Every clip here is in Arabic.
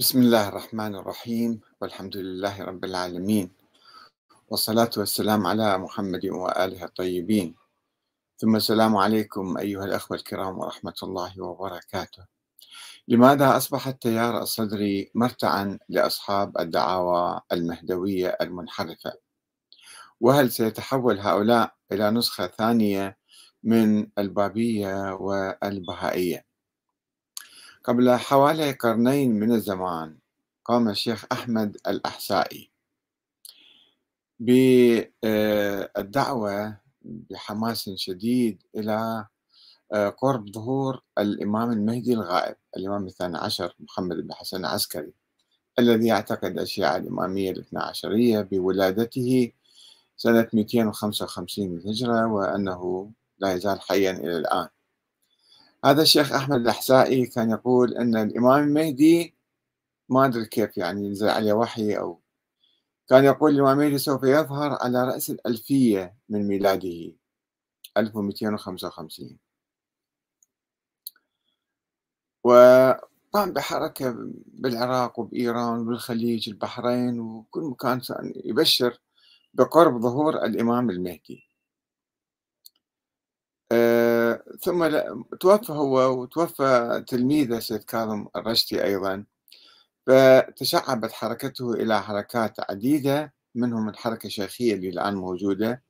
بسم الله الرحمن الرحيم والحمد لله رب العالمين والصلاة والسلام على محمد وآله الطيبين ثم السلام عليكم أيها الأخوة الكرام ورحمة الله وبركاته لماذا أصبح التيار الصدري مرتعا لأصحاب الدعاوى المهدوية المنحرفة وهل سيتحول هؤلاء إلى نسخة ثانية من البابية والبهائية قبل حوالي قرنين من الزمان قام الشيخ أحمد الأحسائي بالدعوة آه، بحماس شديد إلى آه، قرب ظهور الإمام المهدي الغائب الإمام الثاني عشر محمد بن حسن العسكري الذي يعتقد الشيعة الإمامية الاثنى عشرية بولادته سنة 255 للهجرة وأنه لا يزال حيا إلى الآن هذا الشيخ أحمد الأحسائي كان يقول أن الإمام المهدي ما أدري كيف يعني ينزل عليه وحي أو كان يقول الإمام المهدي سوف يظهر على رأس الألفية من ميلاده 1255 وقام بحركة بالعراق وبإيران وبالخليج البحرين وكل مكان يبشر بقرب ظهور الإمام المهدي أه ثم توفى هو وتوفى تلميذه سيد كاظم الرشتي أيضا فتشعبت حركته إلى حركات عديدة منهم الحركة الشيخية اللي الآن موجودة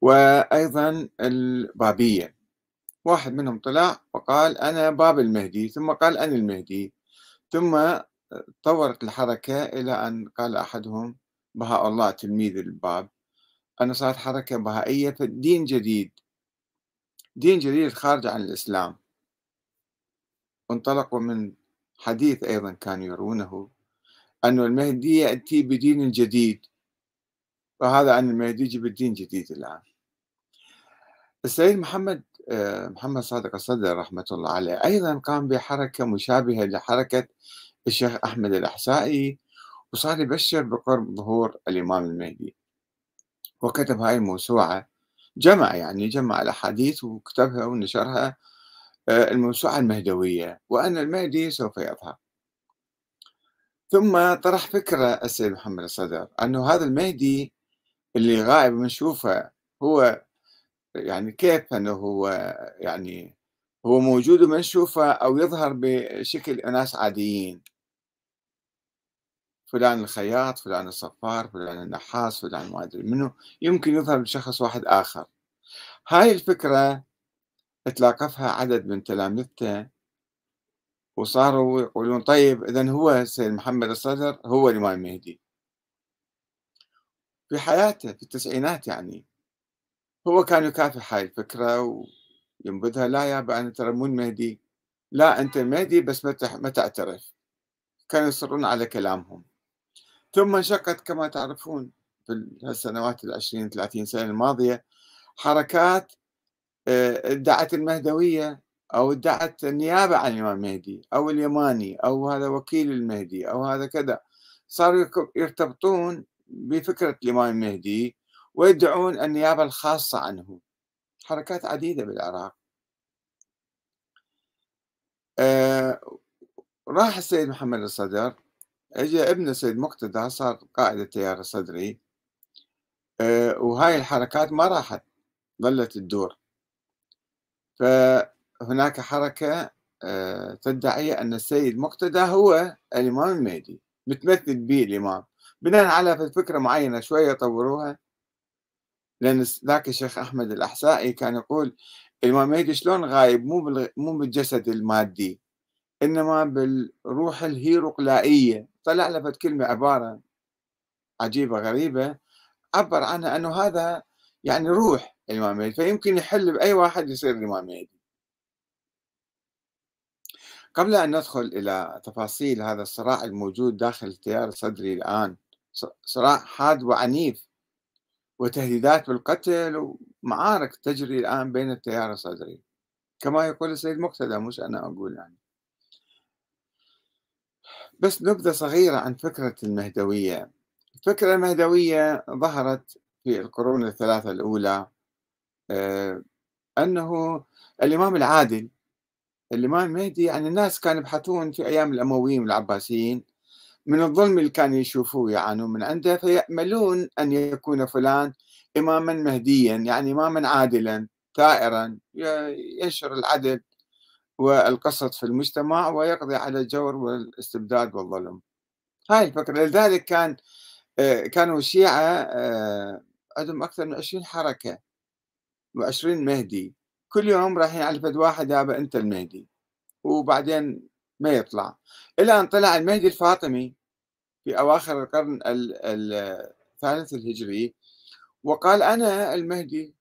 وأيضا البابية واحد منهم طلع وقال أنا باب المهدي ثم قال أنا المهدي ثم طورت الحركة إلى أن قال أحدهم بهاء الله تلميذ الباب أنا صارت حركة بهائية فدين جديد دين جديد خارج عن الإسلام انطلقوا من حديث أيضا كانوا يرونه أن المهدي يأتي بدين جديد وهذا أن المهدي يجي الدين جديد الآن السيد محمد آه، محمد صادق الصدر رحمة الله عليه أيضا قام بحركة مشابهة لحركة الشيخ أحمد الأحسائي وصار يبشر بقرب ظهور الإمام المهدي وكتب هاي الموسوعة جمع يعني جمع الأحاديث وكتبها ونشرها آه، الموسوعة المهدوية وأن المهدي سوف يظهر ثم طرح فكرة السيد محمد الصدر أنه هذا المهدي اللي غائب ونشوفه هو يعني كيف أنه هو يعني هو موجود وما نشوفه أو يظهر بشكل أناس عاديين فلان الخياط فلان الصفار فلان النحاس فلان ما أدري منو يمكن يظهر بشخص واحد آخر هاي الفكرة تلاقفها عدد من تلامذته وصاروا يقولون طيب إذا هو سيد محمد الصدر هو الإمام المهدي في حياته في التسعينات يعني هو كان يكافح هاي الفكرة وينبذها لا يا أنا ترى مو المهدي لا أنت المهدي بس ما تعترف كانوا يصرون على كلامهم ثم انشقت كما تعرفون في السنوات العشرين ثلاثين سنة الماضية حركات آه، ادعت المهدوية أو ادعت النيابة عن الإمام المهدي أو اليماني أو هذا وكيل المهدي أو هذا كذا صاروا يرتبطون بفكرة الإمام المهدي ويدعون النيابة الخاصة عنه حركات عديدة بالعراق آه، راح السيد محمد الصدر اجى ابن سيد مقتدى صار قائد التيار الصدري أه وهاي الحركات ما راحت ظلت تدور فهناك حركة أه تدعي أن السيد مقتدى هو الإمام المهدي متمثل به الإمام بناء على فكرة معينة شوية طوروها لأن ذاك الشيخ أحمد الأحسائي كان يقول الإمام المهدي شلون غايب مو مو بالجسد المادي إنما بالروح الهيروقلائية طلع لفت كلمة عبارة عجيبة غريبة عبر عنها أنه هذا يعني روح الإمام فيمكن يحل بأي واحد يصير الإمام قبل أن ندخل إلى تفاصيل هذا الصراع الموجود داخل التيار الصدري الآن صراع حاد وعنيف وتهديدات بالقتل ومعارك تجري الآن بين التيار الصدري كما يقول السيد مقتدى مش أنا أقول يعني بس نبذة صغيرة عن فكرة المهدوية الفكرة المهدوية ظهرت في القرون الثلاثة الأولى آه، أنه الإمام العادل الإمام المهدي يعني الناس كانوا يبحثون في أيام الأمويين والعباسيين من الظلم اللي كانوا يشوفوه يعانون من عنده فيأملون أن يكون فلان إماما مهديا يعني إماما عادلا ثائرا ينشر العدل والقسط في المجتمع ويقضي على الجور والاستبداد والظلم هاي الفكرة لذلك كان آه، كانوا الشيعة آه، عندهم أكثر من 20 حركة و20 مهدي كل يوم رايحين على فد واحد هذا أنت المهدي وبعدين ما يطلع إلى أن طلع المهدي الفاطمي في أواخر القرن الثالث الهجري وقال أنا المهدي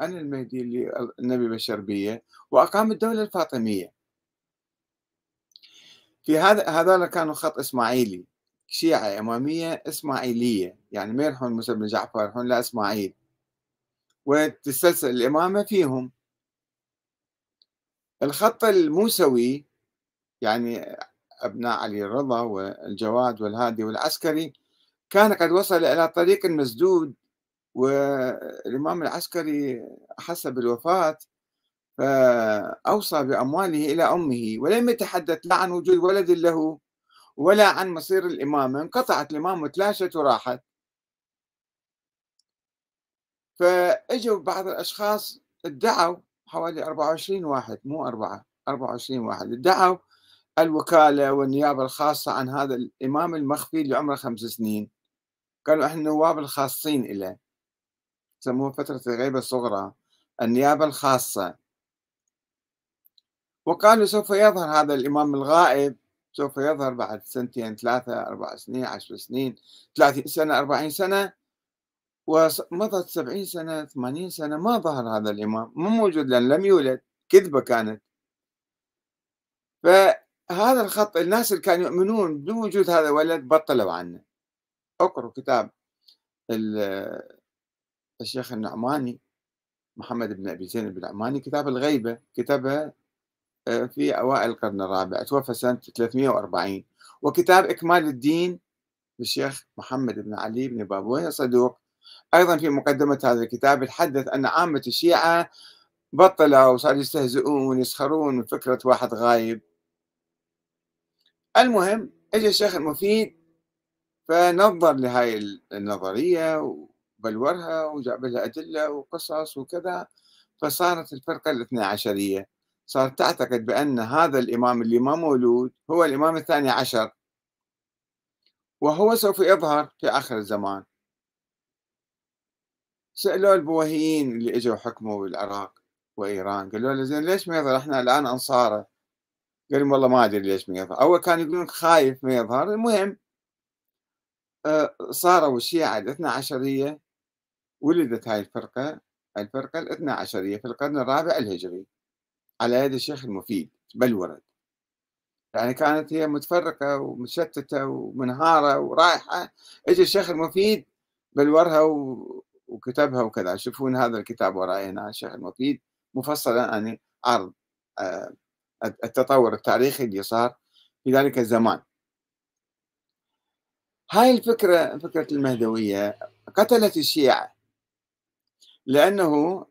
أنا المهدي اللي النبي بشر بيه وأقام الدولة الفاطمية في هذا هذول كانوا خط إسماعيلي شيعة إمامية إسماعيلية يعني ما يرحون موسى بن جعفر يرحون لإسماعيل وتسلسل الإمامة فيهم الخط الموسوي يعني أبناء علي الرضا والجواد والهادي والعسكري كان قد وصل إلى طريق مسدود والإمام العسكري أحس بالوفاة فأوصى بأمواله إلى أمه ولم يتحدث لا عن وجود ولد له ولا عن مصير الإمامة انقطعت الإمامة تلاشت وراحت فاجوا بعض الاشخاص ادعوا حوالي 24 واحد مو اربعه 24 واحد ادعوا الوكاله والنيابه الخاصه عن هذا الامام المخفي لعمره خمس سنين قالوا احنا النواب الخاصين له سموها فترة الغيبة الصغرى النيابة الخاصة وقالوا سوف يظهر هذا الإمام الغائب سوف يظهر بعد سنتين ثلاثة أربع سنين عشر سنين ثلاثين سنة أربعين سنة ومضت سبعين سنة ثمانين سنة ما ظهر هذا الإمام مو موجود لأن لم يولد كذبة كانت فهذا الخط الناس اللي كانوا يؤمنون بوجود هذا الولد بطلوا عنه اقروا كتاب الشيخ النعماني محمد بن أبي زينب النعماني كتاب الغيبة كتبه آه، في أوائل القرن الرابع توفى سنة 340 وكتاب إكمال الدين للشيخ محمد بن علي بن بابويه صدوق أيضا في مقدمة هذا الكتاب يتحدث أن عامة الشيعة بطلوا وصاروا يستهزئون يسخرون من فكرة واحد غايب المهم اجى الشيخ المفيد فنظر لهاي النظرية بلورها وجاب لها أدلة وقصص وكذا فصارت الفرقة الاثنى عشرية صارت تعتقد بأن هذا الإمام اللي ما مولود هو الإمام الثاني عشر وهو سوف يظهر في آخر الزمان سألوا البوهيين اللي اجوا حكموا بالعراق وإيران قالوا له زين ليش ما يظهر احنا الآن أنصاره قالوا والله ما أدري ليش ما يظهر أول كان يقولون خايف ما يظهر المهم آه، صاروا الشيعة الاثنى عشرية ولدت هاي الفرقة الفرقة الاثنى عشرية في القرن الرابع الهجري على يد الشيخ المفيد بلورد يعني كانت هي متفرقة ومشتتة ومنهارة ورايحة اجى الشيخ المفيد بلورها وكتبها وكذا شوفون هذا الكتاب وراي هنا الشيخ المفيد مفصلا يعني عرض آه، التطور التاريخي اللي صار في ذلك الزمان هاي الفكرة فكرة المهدوية قتلت الشيعة لأنه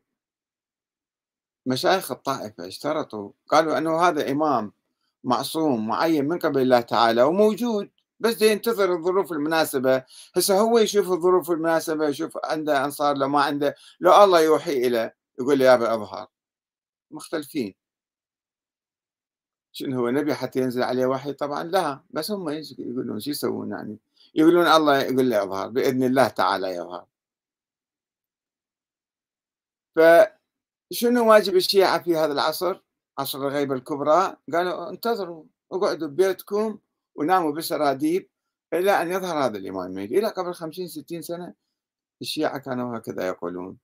مشايخ الطائفة اشترطوا قالوا أنه هذا إمام معصوم معين من قبل الله تعالى وموجود بس ينتظر الظروف المناسبة هسه هو يشوف الظروف المناسبة يشوف عنده أنصار لو ما عنده لو الله يوحي إليه يقول له يا أبي أظهر مختلفين شنو هو نبي حتى ينزل عليه وحي طبعا لا بس هم يقولون شو يسوون يعني يقولون الله يقول له اظهر باذن الله تعالى يظهر فشنو واجب الشيعة في هذا العصر عصر الغيبة الكبرى قالوا انتظروا اقعدوا ببيتكم وناموا بالسراديب إلى أن يظهر هذا الإمام المهدي إلى قبل 50 60 سنة الشيعة كانوا هكذا يقولون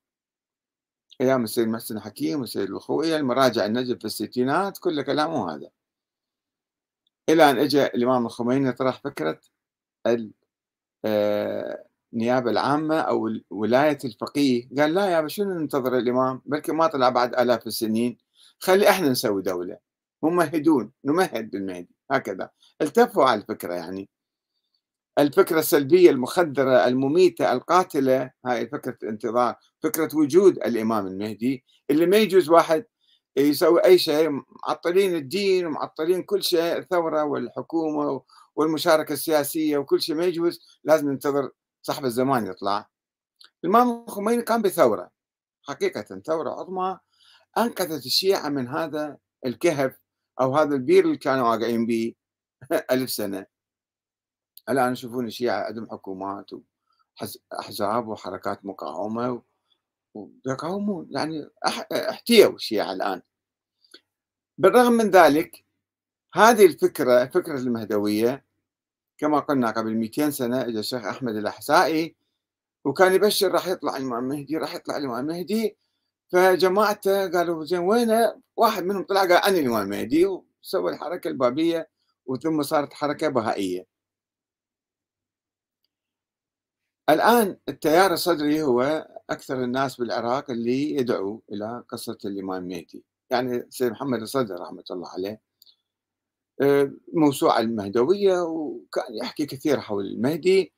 أيام السيد محسن حكيم والسيد الخوئي المراجع النجف في الستينات كل كلامه هذا إلى أن أجى الإمام الخميني طرح فكرة ال آه، النيابه العامه او ولايه الفقيه قال لا يا شنو ننتظر الامام بلكي ما طلع بعد الاف السنين خلي احنا نسوي دوله ممهدون نمهد بالمهدي هكذا التفوا على الفكره يعني الفكره السلبيه المخدره المميته القاتله هاي فكره انتظار فكره وجود الامام المهدي اللي ما يجوز واحد يسوي اي شيء معطلين الدين ومعطلين كل شيء الثوره والحكومه والمشاركه السياسيه وكل شيء ما يجوز لازم ننتظر صاحب الزمان يطلع الإمام الخميني كان بثورة حقيقة ثورة عظمى أنقذت الشيعة من هذا الكهف أو هذا البير اللي كانوا واقعين به ألف سنة الآن يشوفون الشيعة عندهم حكومات وأحزاب وحركات مقاومة ويقاومون يعني احتيوا الشيعة الآن بالرغم من ذلك هذه الفكرة فكرة المهدوية كما قلنا قبل 200 سنة إجا الشيخ أحمد الأحسائي وكان يبشر راح يطلع الإمام المهدي راح يطلع الإمام المهدي فجماعته قالوا زين وينه؟ واحد منهم طلع قال أنا الإمام المهدي وسوى الحركة البابية وثم صارت حركة بهائية الآن التيار الصدري هو أكثر الناس بالعراق اللي يدعو إلى قصة الإمام المهدي يعني سيد محمد الصدر رحمة الله عليه آه، موسوعة المهدوية وكان يحكي كثير حول المهدي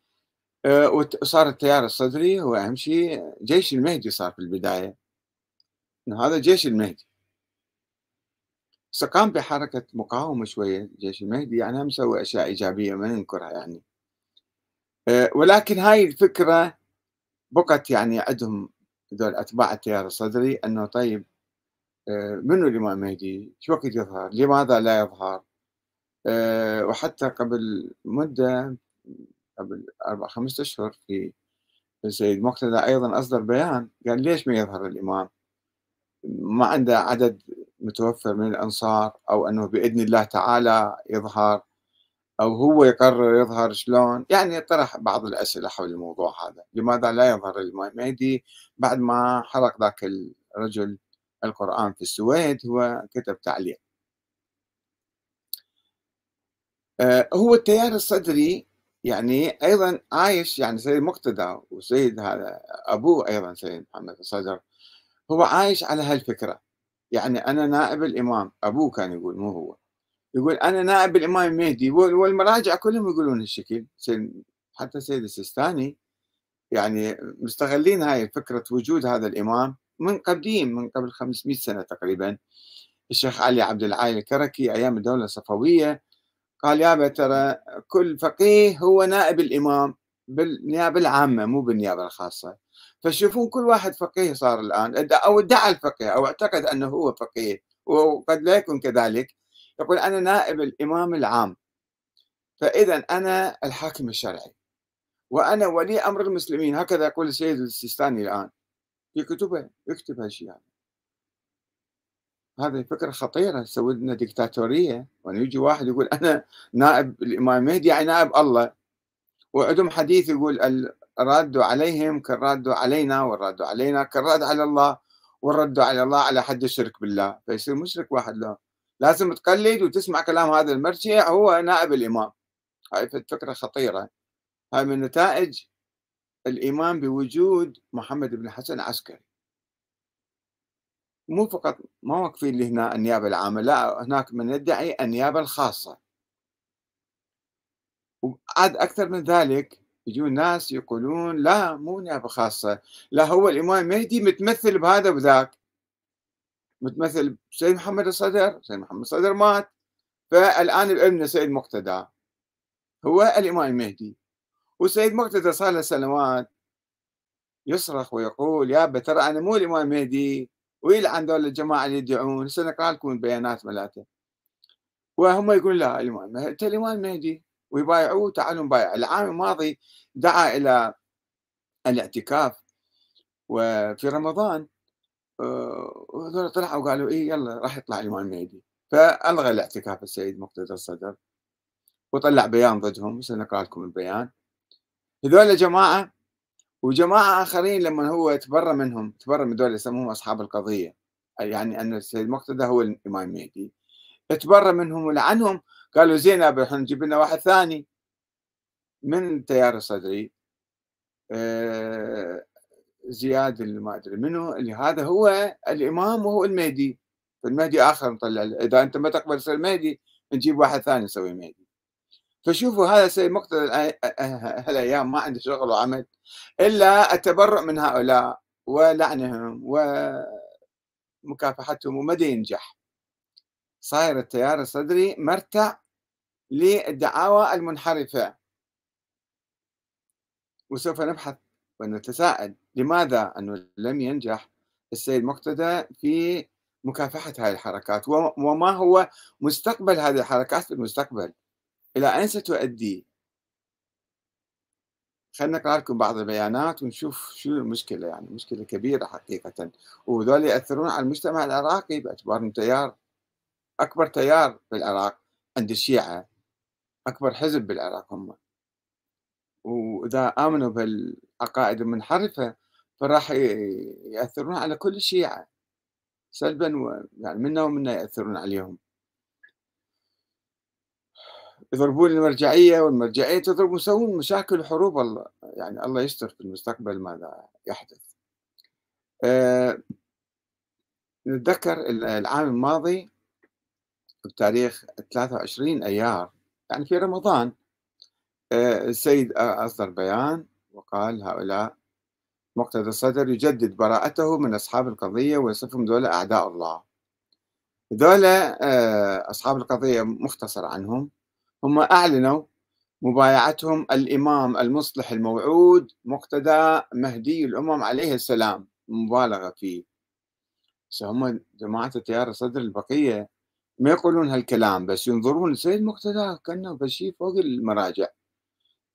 آه، وصار التيار الصدري هو أهم شيء جيش المهدي صار في البداية إنه هذا جيش المهدي سقام بحركة مقاومة شوية جيش المهدي يعني هم سوى أشياء إيجابية ما ننكرها يعني آه، ولكن هاي الفكرة بقت يعني عندهم دول أتباع التيار الصدري أنه طيب منو الإمام المهدي؟ شو وقت يظهر؟ لماذا لا يظهر؟ آه، وحتى قبل مدة قبل أربع خمسة أشهر في السيد مقتدى أيضا أصدر بيان قال ليش ما يظهر الإمام ما عنده عدد متوفر من الأنصار أو أنه بإذن الله تعالى يظهر أو هو يقرر يظهر شلون يعني طرح بعض الأسئلة حول الموضوع هذا لماذا لا يظهر الإمام مهدي بعد ما حرق ذاك الرجل القرآن في السويد هو كتب تعليق آه، هو التيار الصدري يعني ايضا عايش يعني سيد مقتدى وسيد هذا ابوه ايضا سيد محمد الصدر هو عايش على هالفكره يعني انا نائب الامام ابوه كان يقول مو هو يقول انا نائب الامام المهدي والمراجع كلهم يقولون هالشكل حتى سيد السيستاني يعني مستغلين هاي فكره وجود هذا الامام من قديم من قبل 500 سنه تقريبا الشيخ علي عبد العالي الكركي ايام الدوله الصفويه قال يا ترى كل فقيه هو نائب الإمام بالنيابة العامة مو بالنيابة الخاصة فشوفون كل واحد فقيه صار الآن أو ادعى الفقيه أو اعتقد أنه هو فقيه وقد لا يكون كذلك يقول أنا نائب الإمام العام فإذا أنا الحاكم الشرعي وأنا ولي أمر المسلمين هكذا يقول السيد السيستاني الآن في كتبه يكتب هالشيء يعني. هذه فكرة خطيرة تسوي لنا ديكتاتورية وأن يعني يجي واحد يقول أنا نائب الإمام مهدي يعني نائب الله وعندهم حديث يقول الرد عليهم كالرد علينا والرد علينا كالراد على الله والرد على الله على حد الشرك بالله فيصير مشرك واحد له لازم تقلد وتسمع كلام هذا المرجع هو نائب الإمام هاي فكرة خطيرة هاي من نتائج الإيمان بوجود محمد بن حسن عسكري مو فقط ما واقفين اللي هنا النيابة العامة لا هناك من يدعي النيابة الخاصة وعاد أكثر من ذلك يجون ناس يقولون لا مو نيابة خاصة لا هو الإمام المهدي متمثل بهذا وذاك متمثل سيد محمد الصدر سيد محمد الصدر مات فالآن ابنه سيد مقتدى هو الإمام المهدي والسيد مقتدى صار له سنوات يصرخ ويقول يابا ترى أنا مو الإمام المهدي ويلعن دول الجماعه اللي يدعون سنقرا لكم البيانات مالته وهم يقول لا الامام انت الامام المهدي ويبايعوه تعالوا نبايع العام الماضي دعا الى الاعتكاف وفي رمضان آه، وهذول طلعوا وقالوا ايه يلا راح يطلع الامام المهدي فالغى الاعتكاف السيد مقتدى الصدر وطلع بيان ضدهم سنقرا لكم البيان هذول جماعه وجماعه اخرين لما هو تبرى منهم تبرى من دول يسموهم اصحاب القضيه يعني ان السيد مقتدى هو الامام المهدي تبرى منهم ولعنهم قالوا زين ابي احنا نجيب لنا واحد ثاني من التيار الصدري آه، زياد اللي ما ادري منو اللي هذا هو الامام وهو المهدي المهدي اخر نطلع اذا انت ما تقبل تصير مهدي نجيب واحد ثاني نسوي مهدي فشوفوا هذا السيد مقتدى أه، أه، أه، هالايام ما عنده شغل وعمل الا التبرع من هؤلاء ولعنهم ومكافحتهم وما ينجح صاير التيار الصدري مرتع للدعاوى المنحرفه وسوف نبحث ونتساءل لماذا انه لم ينجح السيد مقتدى في مكافحه هذه الحركات وما هو مستقبل هذه الحركات في المستقبل إلى أين ستؤدي خلينا نقرأ لكم بعض البيانات ونشوف شو المشكلة يعني مشكلة كبيرة حقيقة وذول يأثرون على المجتمع العراقي باعتبارهم تيار أكبر تيار بالعراق عند الشيعة أكبر حزب بالعراق هم وإذا آمنوا بالعقائد المنحرفة فراح يأثرون على كل الشيعة سلبا و... يعني منا ومنا يأثرون عليهم يضربون المرجعيه والمرجعيه تضرب يسوون مشاكل وحروب الله يعني الله يستر في المستقبل ماذا يحدث آه، نتذكر العام الماضي بتاريخ 23 ايار يعني في رمضان آه، السيد اصدر بيان وقال هؤلاء مقتدى الصدر يجدد براءته من اصحاب القضيه ويصفهم دولة اعداء الله دولة آه، أصحاب القضية مختصر عنهم هم أعلنوا مبايعتهم الإمام المصلح الموعود مقتدى مهدي الأمم عليه السلام مبالغة فيه هم جماعة التيار الصدر البقية ما يقولون هالكلام بس ينظرون سيد مقتدى كأنه فشي فوق المراجع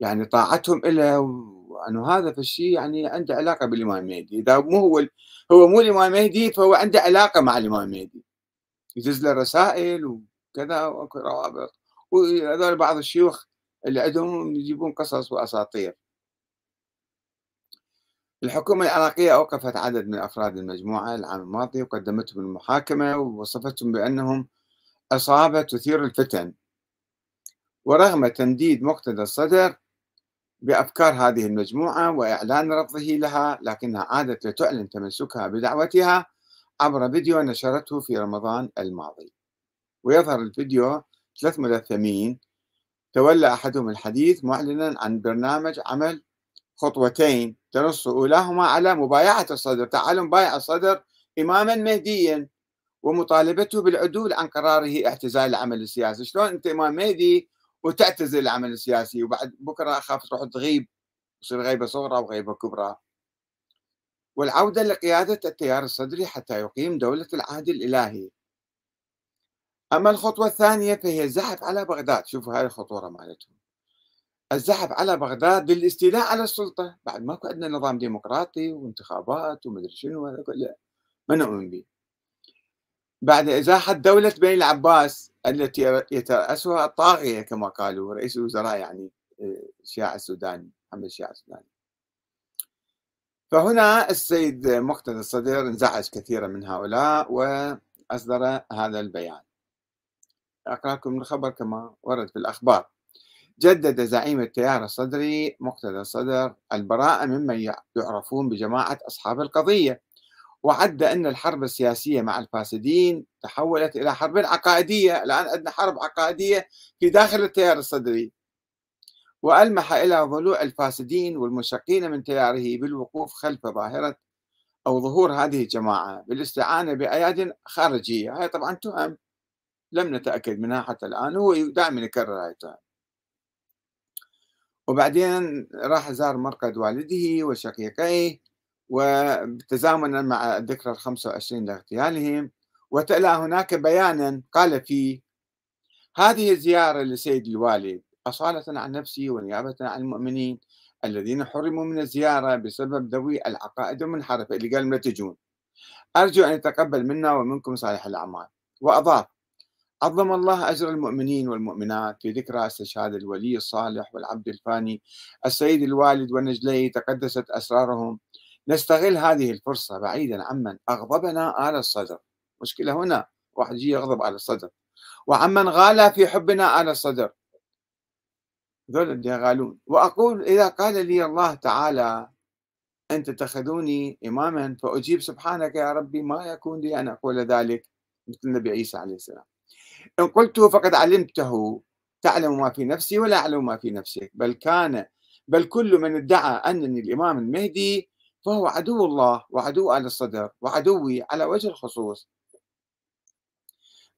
يعني طاعتهم له وأنه هذا فشي يعني عنده علاقة بالإمام المهدي إذا مو هو هو مو الإمام المهدي فهو عنده علاقة مع الإمام المهدي يدز له رسائل وكذا واكو روابط وهذول بعض الشيوخ اللي عندهم يجيبون قصص واساطير الحكومة العراقية أوقفت عدد من أفراد المجموعة العام الماضي وقدمتهم المحاكمة ووصفتهم بأنهم أصابة تثير الفتن ورغم تنديد مقتدى الصدر بأفكار هذه المجموعة وإعلان رفضه لها لكنها عادت لتعلن تمسكها بدعوتها عبر فيديو نشرته في رمضان الماضي ويظهر الفيديو ثلاث ملثمين تولى أحدهم الحديث معلنا عن برنامج عمل خطوتين تنص أولاهما على مبايعة الصدر تعالوا نبايع الصدر إماما مهديا ومطالبته بالعدول عن قراره اعتزال العمل السياسي شلون أنت إمام مهدي وتعتزل العمل السياسي وبعد بكرة أخاف تروح تغيب تصير غيبة صغرى وغيبة كبرى والعودة لقيادة التيار الصدري حتى يقيم دولة العهد الإلهي أما الخطوة الثانية فهي الزحف على بغداد شوفوا هاي الخطورة مالتهم الزحف على بغداد للاستيلاء على السلطة بعد ما عندنا نظام ديمقراطي وانتخابات ومدري شنو هذا كله ما نؤمن به بعد إزاحة دولة بني العباس التي يترأسها الطاغية كما قالوا رئيس الوزراء يعني الشيعة آه، السوداني محمد الشيعة السوداني فهنا السيد مقتدى الصدر انزعج كثيرا من هؤلاء وأصدر هذا البيان أقراكم الخبر كما ورد في الأخبار جدد زعيم التيار الصدري مقتدى الصدر البراءة ممن يعرفون بجماعة أصحاب القضية وعد أن الحرب السياسية مع الفاسدين تحولت إلى حرب عقائدية الآن عندنا حرب عقائدية في داخل التيار الصدري وألمح إلى ضلوع الفاسدين والمشقين من تياره بالوقوف خلف ظاهرة أو ظهور هذه الجماعة بالاستعانة بأياد خارجية هذه طبعا تهم لم نتأكد منها حتى الآن هو دائما يكرر هاي وبعدين راح زار مرقد والده وشقيقيه وتزامنا مع الذكرى ال 25 لاغتيالهم وتلا هناك بيانا قال فيه هذه الزيارة لسيد الوالد أصالة عن نفسي ونيابة عن المؤمنين الذين حرموا من الزيارة بسبب ذوي العقائد المنحرفة اللي قال ما تجون أرجو أن يتقبل منا ومنكم صالح الأعمال وأضاف عظم الله أجر المؤمنين والمؤمنات في ذكرى استشهاد الولي الصالح والعبد الفاني السيد الوالد والنجلي تقدست أسرارهم نستغل هذه الفرصة بعيدا عمن أغضبنا على الصدر مشكلة هنا واحد يجي يغضب على الصدر وعمن غالى في حبنا على الصدر ذول اللي يغالون وأقول إذا قال لي الله تعالى أن تتخذوني إماما فأجيب سبحانك يا ربي ما يكون لي أن أقول ذلك مثل النبي عيسى عليه السلام إن قلته فقد علمته تعلم ما في نفسي ولا أعلم ما في نفسك بل كان بل كل من ادعى أنني الإمام المهدي فهو عدو الله وعدو آل الصدر وعدوي على وجه الخصوص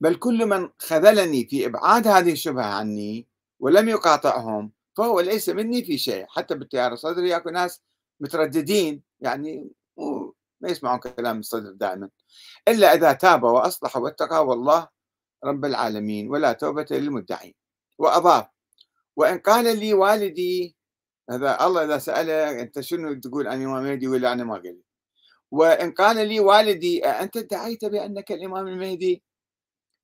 بل كل من خذلني في إبعاد هذه الشبهة عني ولم يقاطعهم فهو ليس مني في شيء حتى بالتيار الصدري اكو ناس مترددين يعني ما يسمعون كلام الصدر دائما الا اذا تاب واصلح واتقى والله رب العالمين ولا توبة للمدعين وأضاف وإن قال لي والدي هذا الله إذا سأله أنت شنو تقول عن الإمام المهدي ولا أنا ما قلت وإن قال لي والدي أنت ادعيت بأنك الإمام المهدي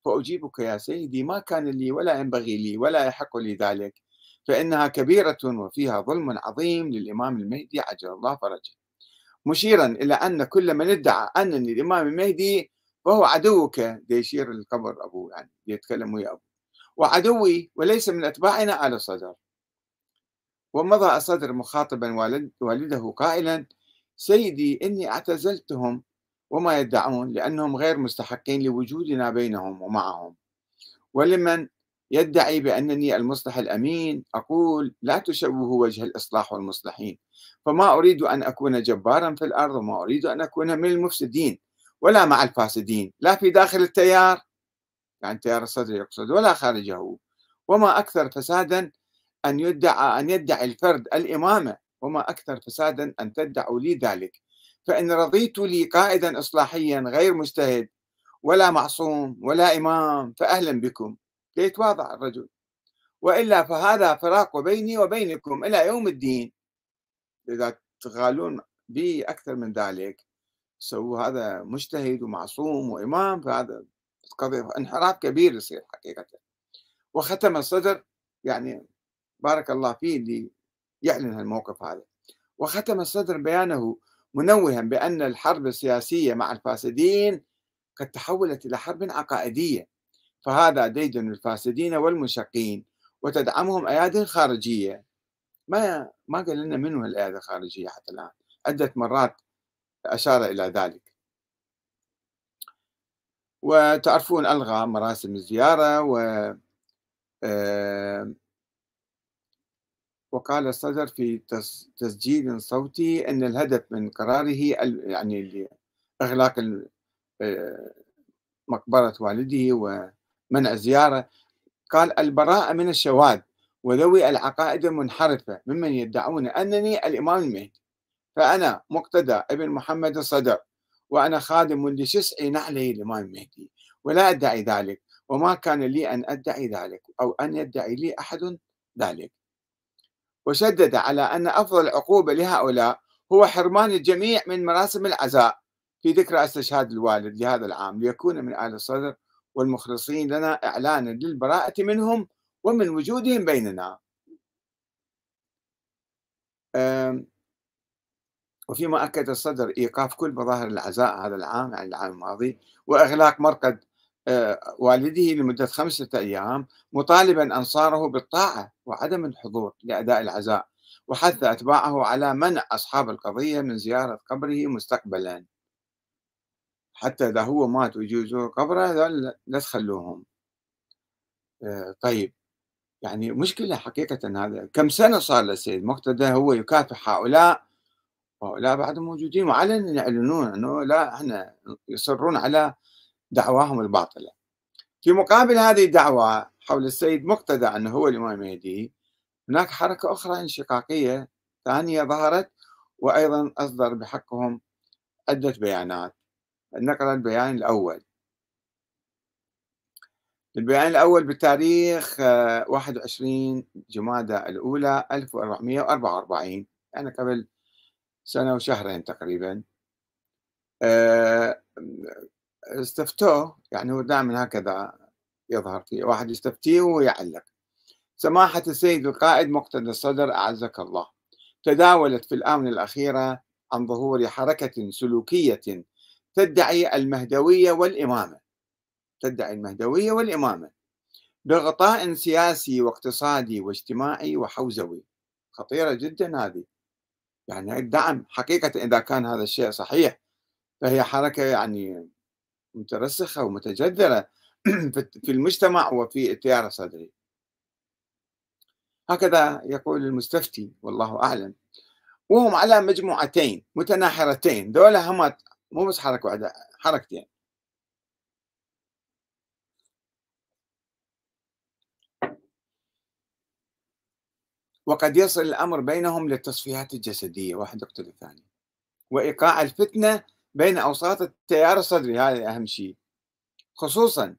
فأجيبك يا سيدي ما كان لي ولا ينبغي لي ولا يحق لي ذلك فإنها كبيرة وفيها ظلم عظيم للإمام المهدي عجل الله فرجه مشيرا إلى أن كل من ادعى أنني الإمام المهدي وهو عدوك ديشير يشير للقبر أبوه يعني يتكلم ويا أبوه وعدوي وليس من أتباعنا على الصدر ومضى الصدر مخاطبا والد والده قائلا سيدي إني اعتزلتهم وما يدعون لأنهم غير مستحقين لوجودنا بينهم ومعهم ولمن يدعي بأنني المصلح الأمين أقول لا تشوهوا وجه الإصلاح والمصلحين فما أريد أن أكون جبارا في الأرض وما أريد أن أكون من المفسدين ولا مع الفاسدين لا في داخل التيار يعني التيار الصدري يقصد ولا خارجه وما أكثر فسادا أن يدعى أن يدعي الفرد الإمامة وما أكثر فسادا أن تدعوا لي ذلك فإن رضيت لي قائدا إصلاحيا غير مجتهد ولا معصوم ولا إمام فأهلا بكم ليتواضع الرجل وإلا فهذا فراق بيني وبينكم إلى يوم الدين إذا تغالون بي أكثر من ذلك سو هذا مجتهد ومعصوم وإمام فهذا قضية انحراف كبير يصير حقيقة وختم الصدر يعني بارك الله فيه اللي يعلن هالموقف هذا وختم الصدر بيانه منوها بأن الحرب السياسية مع الفاسدين قد تحولت إلى حرب عقائدية فهذا ديد الفاسدين والمنشقين وتدعمهم أيادي خارجية ما ما قال لنا منو هالأيادي الخارجية حتى الآن عدة مرات أشار إلى ذلك وتعرفون ألغى مراسم الزيارة و وقال الصدر في تسجيل صوتي أن الهدف من قراره يعني إغلاق مقبرة والده ومنع الزيارة قال البراءة من الشواذ وذوي العقائد المنحرفة ممن يدعون أنني الإمام المهدي فأنا مقتدى ابن محمد الصدر وأنا خادم لشسع نعلي الإمام المهدي ولا أدعي ذلك وما كان لي أن أدعي ذلك أو أن يدعي لي أحد ذلك وشدد على أن أفضل عقوبة لهؤلاء هو حرمان الجميع من مراسم العزاء في ذكرى استشهاد الوالد لهذا العام ليكون من آل الصدر والمخلصين لنا إعلانا للبراءة منهم ومن وجودهم بيننا أم وفيما أكد الصدر إيقاف كل مظاهر العزاء هذا العام عن يعني العام الماضي وإغلاق مرقد آه، والده لمدة خمسة أيام مطالبا أنصاره بالطاعة وعدم الحضور لأداء العزاء وحث نعم. أتباعه على منع أصحاب القضية من زيارة قبره مستقبلا حتى إذا هو مات ويجوا يزوروا قبره هذول لا تخلوهم آه، طيب يعني مشكلة حقيقة هذا كم سنة صار للسيد مقتدى هو يكافح هؤلاء هؤلاء بعد موجودين وعلنا يعلنون انه لا احنا يصرون على دعواهم الباطله. في مقابل هذه الدعوه حول السيد مقتدى انه هو الامام المهدي هناك حركه اخرى انشقاقيه ثانيه ظهرت وايضا اصدر بحقهم عده بيانات. نقرا البيان الاول. البيان الأول بتاريخ 21 آه، جمادى الأولى 1444 يعني قبل سنة وشهرين تقريبا آه، استفتوه يعني هو دائما هكذا يظهر فيه واحد يستفتيه ويعلق سماحة السيد القائد مقتدى الصدر أعزك الله تداولت في الآونة الأخيرة عن ظهور حركة سلوكية تدعي المهدوية والإمامة تدعي المهدوية والإمامة بغطاء سياسي واقتصادي واجتماعي وحوزوي خطيرة جدا هذه يعني الدعم حقيقة إذا كان هذا الشيء صحيح فهي حركة يعني مترسخة ومتجذرة في المجتمع وفي التيار الصدري هكذا يقول المستفتي والله أعلم وهم على مجموعتين متناحرتين دولة هما مو بس حركة واحدة حركتين وقد يصل الأمر بينهم للتصفيات الجسدية واحد يقتل الثاني وإيقاع الفتنة بين أوساط التيار الصدري هذا أهم شيء خصوصا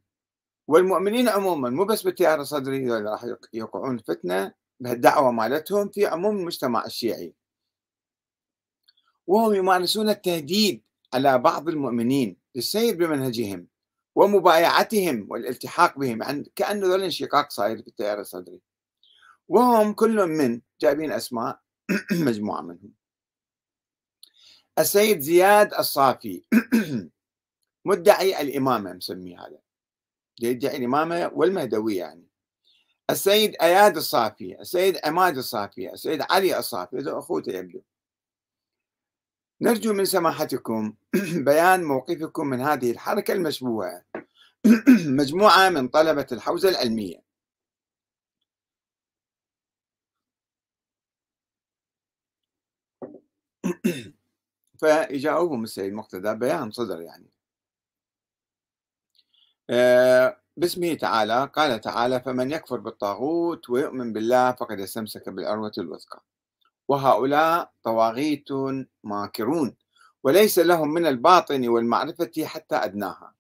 والمؤمنين عموما مو بس بالتيار الصدري راح يوقعون فتنة بهالدعوة مالتهم في عموم المجتمع الشيعي وهم يمارسون التهديد على بعض المؤمنين للسير بمنهجهم ومبايعتهم والالتحاق بهم كأنه ذول انشقاق صاير في التيار الصدري وهم كل من جايبين أسماء مجموعة منهم السيد زياد الصافي مدعي الإمامة مسميه هذا يدعي الإمامة والمهدوية يعني السيد أياد الصافي السيد عماد الصافي السيد علي الصافي هذول أخوته يبدو نرجو من سماحتكم بيان موقفكم من هذه الحركة المشبوهة مجموعة من طلبة الحوزة العلمية فيجاوبهم السيد مقتدى بيان صدر يعني آه، باسمه تعالى قال تعالى فمن يكفر بالطاغوت ويؤمن بالله فقد استمسك بالعروة الوثقى وهؤلاء طواغيت ماكرون وليس لهم من الباطن والمعرفة حتى أدناها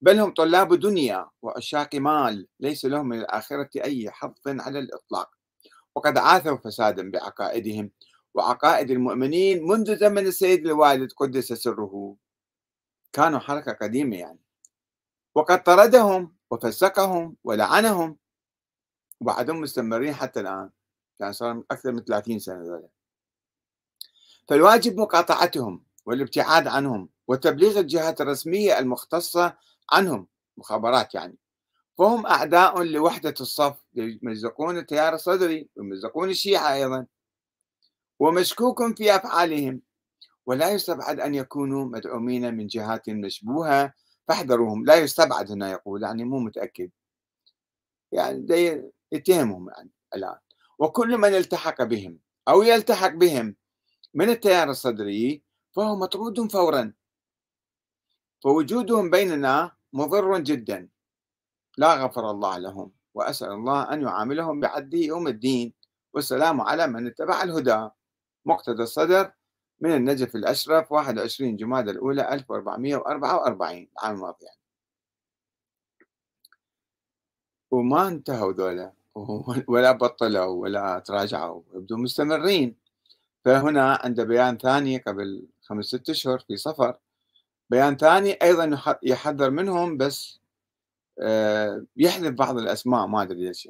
بل هم طلاب دنيا وعشاق مال ليس لهم من الآخرة أي حظ على الإطلاق وقد عاثوا فسادا بعقائدهم وعقائد المؤمنين منذ زمن السيد الوالد قدس سره كانوا حركة قديمة يعني وقد طردهم وفسقهم ولعنهم وبعدهم مستمرين حتى الآن يعني صار أكثر من 30 سنة ذلك فالواجب مقاطعتهم والابتعاد عنهم وتبليغ الجهات الرسمية المختصة عنهم مخابرات يعني فهم أعداء لوحدة الصف يمزقون التيار الصدري ويمزقون الشيعة أيضا ومشكوك في أفعالهم ولا يستبعد أن يكونوا مدعومين من جهات مشبوهة فاحذروهم لا يستبعد هنا يقول يعني مو متأكد يعني يتهمهم يعني الآن وكل من التحق بهم أو يلتحق بهم من التيار الصدري فهو مطرود فورا فوجودهم بيننا مضر جدا لا غفر الله لهم وأسأل الله أن يعاملهم بعدله يوم الدين والسلام على من اتبع الهدى مقتدى الصدر من النجف الأشرف 21 جمادى الأولى 1444 العام الماضي يعني وما انتهوا ذولا ولا بطلوا ولا تراجعوا يبدو مستمرين فهنا عند بيان ثاني قبل خمس ست أشهر في صفر بيان ثاني أيضا يحذر منهم بس آه، يحذف بعض الأسماء ما أدري ليش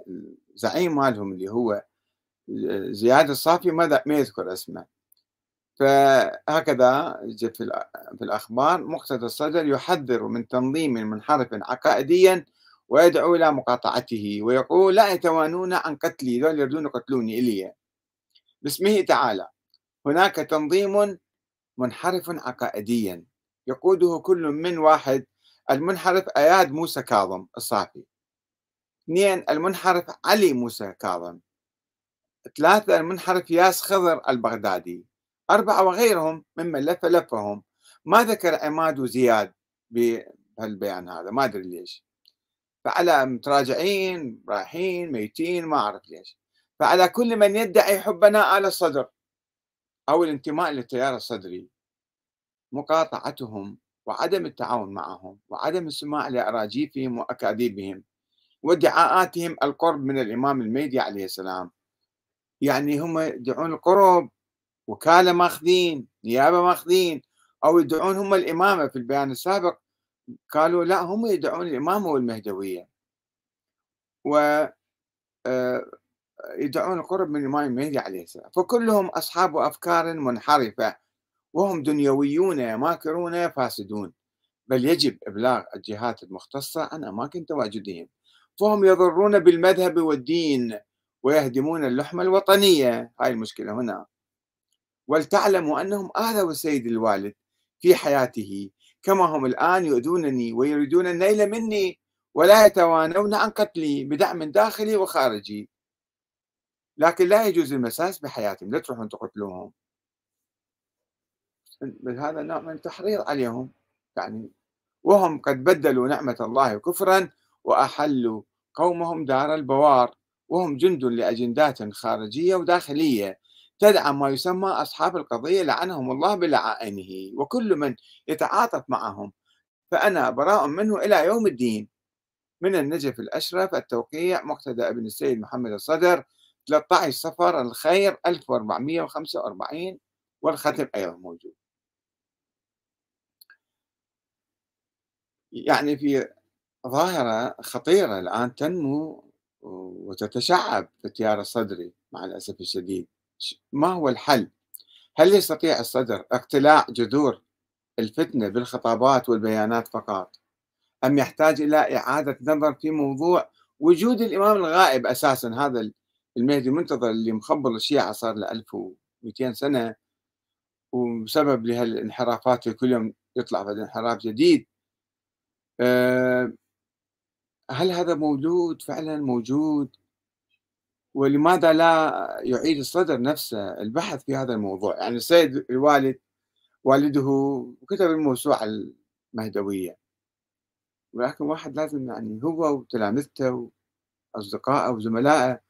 الزعيم مالهم اللي هو زياد الصافي ما ما يذكر اسمه فهكذا جت في الأخبار مقتدى الصدر يحذر من تنظيم منحرف عقائديا ويدعو إلى مقاطعته ويقول لا يتوانون عن قتلي ذول يردون يقتلوني إلي باسمه تعالى هناك تنظيم منحرف عقائديا يقوده كل من واحد المنحرف أياد موسى كاظم الصافي اثنين المنحرف علي موسى كاظم ثلاثة حرف ياس خضر البغدادي أربعة وغيرهم ممن لف لفهم ما ذكر عماد وزياد بهالبيان هذا ما أدري ليش فعلى متراجعين رايحين ميتين ما أعرف ليش فعلى كل من يدعي حبنا آل الصدر أو الانتماء للتيار الصدري مقاطعتهم وعدم التعاون معهم وعدم السماع لأراجيفهم وأكاذيبهم وادعاءاتهم القرب من الإمام المهدي عليه السلام يعني هم يدعون القرب وكاله ماخذين نيابه ماخذين او يدعون هم الامامه في البيان السابق قالوا لا هم يدعون الامامه والمهدويه و آه، يدعون القرب من الامام المهدي عليه السلام فكلهم اصحاب افكار منحرفه وهم دنيويون ماكرون فاسدون بل يجب ابلاغ الجهات المختصه عن اماكن تواجدهم فهم يضرون بالمذهب والدين ويهدمون اللحمة الوطنية هاي المشكلة هنا ولتعلموا أنهم آذوا السيد الوالد في حياته كما هم الآن يؤذونني ويريدون النيل مني ولا يتوانون عن قتلي بدعم داخلي وخارجي لكن لا يجوز المساس بحياتهم لا تروحون تقتلوهم هذا نوع من التحريض عليهم يعني وهم قد بدلوا نعمة الله كفرا وأحلوا قومهم دار البوار وهم جند لأجندات خارجية وداخلية تدعم ما يسمى أصحاب القضية لعنهم الله بلعائنه وكل من يتعاطف معهم فأنا براء منه إلى يوم الدين من النجف الأشرف التوقيع مقتدى ابن السيد محمد الصدر 13 صفر الخير 1445 والختم أيضا موجود يعني في ظاهرة خطيرة الآن تنمو وتتشعب تتيار الصدري مع الأسف الشديد ما هو الحل؟ هل يستطيع الصدر اقتلاع جذور الفتنة بالخطابات والبيانات فقط أم يحتاج إلى إعادة نظر في موضوع وجود الإمام الغائب أساسا هذا المهدي المنتظر اللي مخبر الشيعة صار له 1200 سنة وسبب لهالانحرافات كل يوم يطلع بعد انحراف جديد أه هل هذا موجود فعلا موجود ولماذا لا يعيد الصدر نفسه البحث في هذا الموضوع يعني السيد الوالد والده كتب الموسوعة المهدوية ولكن واحد لازم يعني هو وتلامذته وأصدقائه وزملائه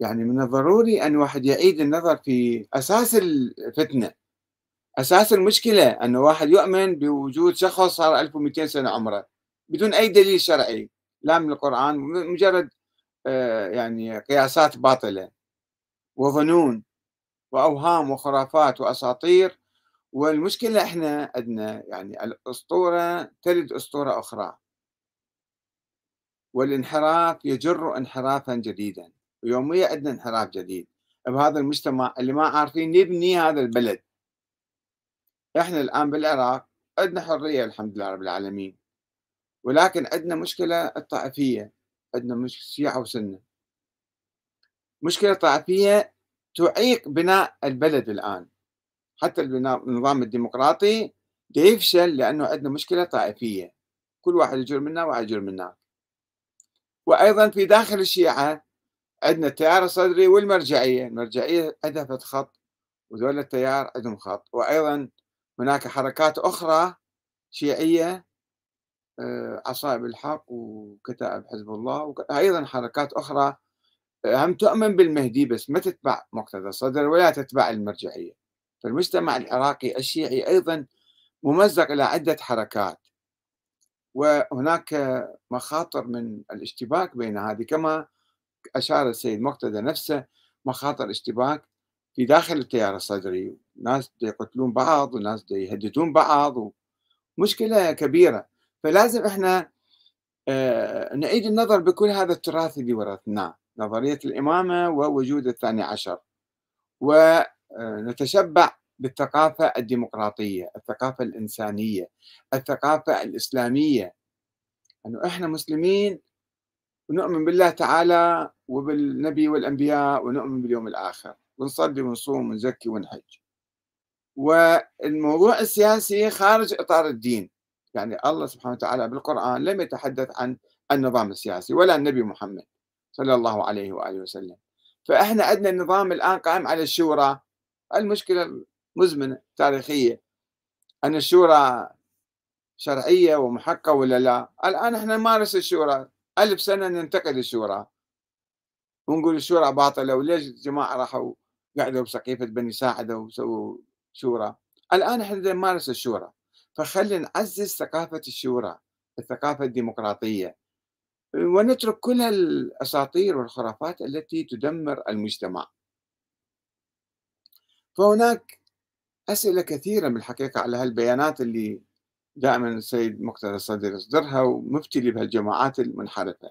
يعني من الضروري أن واحد يعيد النظر في أساس الفتنة أساس المشكلة أن واحد يؤمن بوجود شخص صار 1200 سنة عمره بدون أي دليل شرعي لا من القرآن مجرد آه، يعني قياسات باطلة وظنون وأوهام وخرافات وأساطير والمشكلة إحنا عندنا يعني الأسطورة تلد أسطورة أخرى والانحراف يجر انحرافا جديدا ويوميا عندنا انحراف جديد بهذا المجتمع اللي ما عارفين نبني هذا البلد احنا الان بالعراق عندنا حريه الحمد لله رب العالمين ولكن عندنا مشكلة الطائفية عندنا مشكلة شيعة وسنة مشكلة طائفية تعيق بناء البلد الآن حتى النظام الديمقراطي يفشل لأنه عندنا مشكلة طائفية كل واحد يجر منا وواحد يجر منا وأيضا في داخل الشيعة عندنا التيار الصدري والمرجعية المرجعية عندها خط وذول التيار عندهم خط وأيضا هناك حركات أخرى شيعية عصائب آه، الحق وكتائب حزب الله وأيضا حركات أخرى آه، هم تؤمن بالمهدي بس ما تتبع مقتدى الصدر ولا تتبع المرجعية فالمجتمع العراقي الشيعي أيضا ممزق إلى عدة حركات وهناك مخاطر من الاشتباك بين هذه كما أشار السيد مقتدى نفسه مخاطر اشتباك في داخل التيار الصدري ناس يقتلون بعض وناس يهددون بعض ومشكلة كبيرة فلازم احنا آه، نعيد النظر بكل هذا التراث اللي ورثناه نعم، نظرية الإمامة ووجود الثاني عشر ونتشبع آه، بالثقافة الديمقراطية الثقافة الإنسانية الثقافة الإسلامية أنه إحنا مسلمين ونؤمن بالله تعالى وبالنبي والأنبياء ونؤمن باليوم الآخر ونصلي ونصوم ونزكي ونحج والموضوع السياسي خارج إطار الدين يعني الله سبحانه وتعالى بالقرآن لم يتحدث عن النظام السياسي ولا النبي محمد صلى الله عليه وآله وسلم فإحنا عندنا النظام الآن قائم على الشورى المشكلة مزمنة تاريخية أن الشورى شرعية ومحقة ولا لا الآن إحنا نمارس الشورى ألف سنة ننتقد الشورى ونقول الشورى باطلة وليش الجماعة راحوا قعدوا بسقيفة بني ساعدة وسووا شورى الآن إحنا نمارس الشورى فخلي نعزز ثقافة الشورى الثقافة الديمقراطية ونترك كل الأساطير والخرافات التي تدمر المجتمع فهناك أسئلة كثيرة بالحقيقة على هالبيانات اللي دائما السيد مقتدى الصدر يصدرها ومفتلي بهالجماعات المنحرفة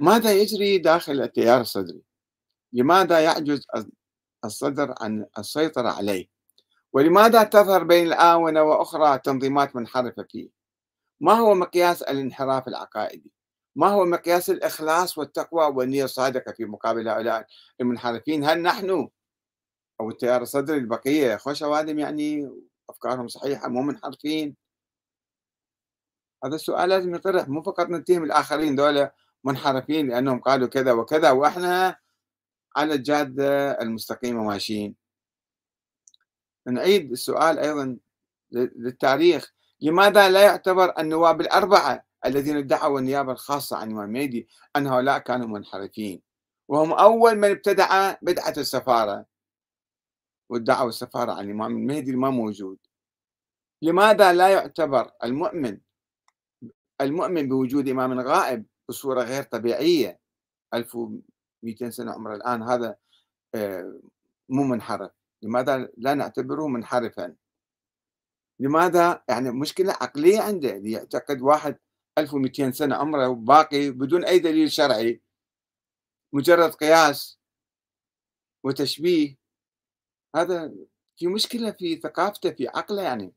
ماذا يجري داخل التيار الصدري لماذا يعجز الصدر عن السيطرة عليه ولماذا تظهر بين الآونة وأخرى تنظيمات منحرفة فيه؟ ما هو مقياس الانحراف العقائدي؟ ما هو مقياس الإخلاص والتقوى والنية الصادقة في مقابل هؤلاء المنحرفين؟ هل نحن أو التيار الصدري البقية خوش أوادم يعني أفكارهم صحيحة مو منحرفين؟ هذا السؤال لازم يطرح مو فقط نتهم الآخرين دولة منحرفين لأنهم قالوا كذا وكذا وإحنا على الجادة المستقيمة ماشيين نعيد السؤال أيضا للتاريخ لماذا لا يعتبر النواب الأربعة الذين ادعوا النيابة الخاصة عن الإمام مهدي أن هؤلاء كانوا منحرفين وهم أول من ابتدع بدعة السفارة وادعوا السفارة عن الإمام المهدي ما موجود لماذا لا يعتبر المؤمن المؤمن بوجود إمام غائب بصورة غير طبيعية 1200 سنة عمره الآن هذا آه، مو منحرف لماذا لا نعتبره منحرفا لماذا يعني مشكلة عقلية عنده يعتقد واحد 1200 سنة عمره باقي بدون أي دليل شرعي مجرد قياس وتشبيه هذا في مشكلة في ثقافته في عقله يعني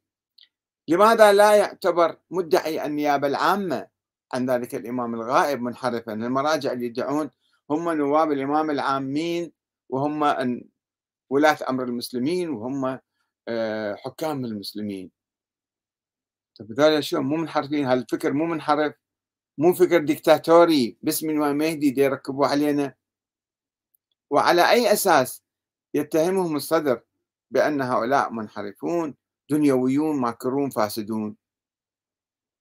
لماذا لا يعتبر مدعي النيابة العامة عن ذلك الإمام الغائب منحرفا المراجع اللي يدعون هم نواب الإمام العامين وهم ولاة أمر المسلمين وهم آه، حكام المسلمين فبذلك طيب، شو مو منحرفين هالفكر مو منحرف مو فكر ديكتاتوري باسم الإمام مهدي دي يركبوه علينا وعلى أي أساس يتهمهم الصدر بأن هؤلاء منحرفون دنيويون ماكرون فاسدون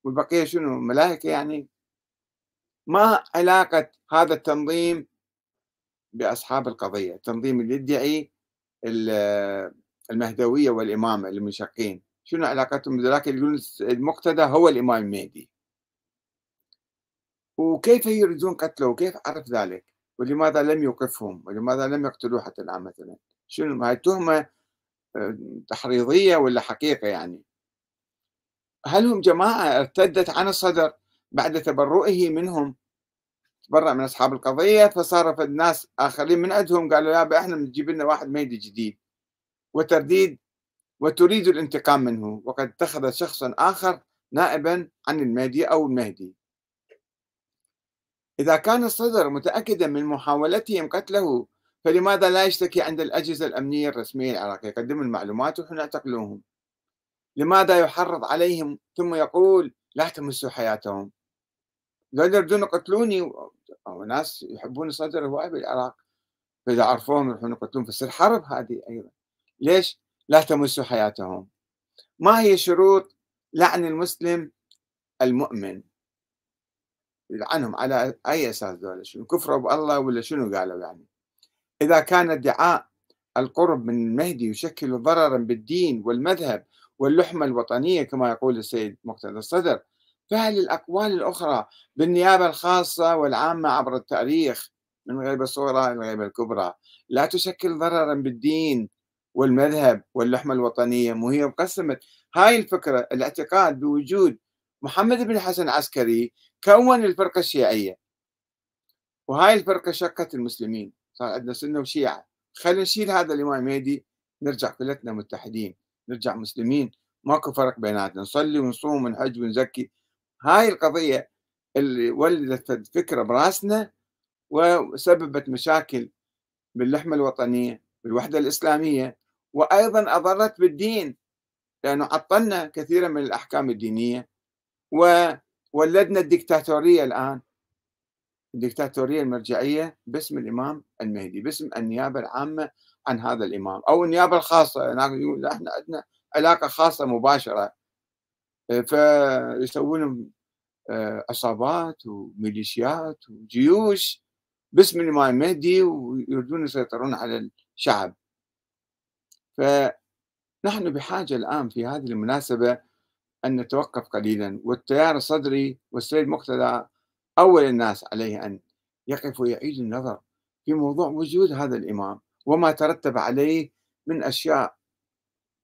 والبقية شنو ملائكة يعني ما علاقة هذا التنظيم بأصحاب القضية التنظيم اللي يدعي المهدويه والامامه المنشقين شنو علاقتهم بذلك يقولون المقتدى هو الامام المهدي وكيف يريدون قتله وكيف عرف ذلك ولماذا لم يوقفهم ولماذا لم يقتلوه حتى الان مثلا شنو هاي التهمه آه، تحريضيه ولا حقيقه يعني هل هم جماعه ارتدت عن الصدر بعد تبرؤه منهم تبرأ من أصحاب القضية فصار الناس آخرين من عندهم قالوا يابا إحنا بنجيب لنا واحد مهدي جديد وترديد وتريد الانتقام منه وقد اتخذ شخصا آخر نائبا عن المهدي أو المهدي إذا كان الصدر متأكدا من محاولتهم قتله فلماذا لا يشتكي عند الأجهزة الأمنية الرسمية العراقية يقدم المعلومات ونحن نعتقلوهم لماذا يحرض عليهم ثم يقول لا تمسوا حياتهم لا يردون يقتلوني او ناس يحبون الصدر هواي بالعراق فاذا عرفوهم يروحون يقتلون فصير حرب هذه ايضا ليش لا تمسوا حياتهم ما هي شروط لعن المسلم المؤمن يلعنهم على اي اساس دول شنو كفروا بالله ولا شنو قالوا يعني اذا كان ادعاء القرب من المهدي يشكل ضررا بالدين والمذهب واللحمه الوطنيه كما يقول السيد مقتدى الصدر فهل الأقوال الأخرى بالنيابة الخاصة والعامة عبر التاريخ من غيبة صغرى إلى غيبة الكبرى لا تشكل ضررا بالدين والمذهب واللحمة الوطنية مو هي مقسمة هاي الفكرة الاعتقاد بوجود محمد بن حسن عسكري كون الفرقة الشيعية وهاي الفرقة شقت المسلمين صار عندنا سنة وشيعة خلينا نشيل هذا الإمام مهدي نرجع كلتنا متحدين نرجع مسلمين ماكو فرق بيناتنا نصلي ونصوم ونحج ونزكي هاي القضية اللي ولدت فكرة براسنا وسببت مشاكل باللحمة الوطنية بالوحدة الإسلامية وأيضا أضرت بالدين لأنه عطلنا كثيرا من الأحكام الدينية وولدنا الدكتاتورية الآن الدكتاتورية المرجعية باسم الإمام المهدي باسم النيابة العامة عن هذا الإمام أو النيابة الخاصة يعني احنا عندنا علاقة خاصة مباشرة فيسوون آه، عصابات وميليشيات وجيوش باسم الإمام المهدي ويريدون يسيطرون على الشعب فنحن بحاجة الآن في هذه المناسبة أن نتوقف قليلا والتيار الصدري والسيد مقتدى أول الناس عليه أن يقف ويعيد النظر في موضوع وجود هذا الإمام وما ترتب عليه من أشياء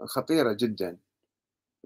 خطيرة جداً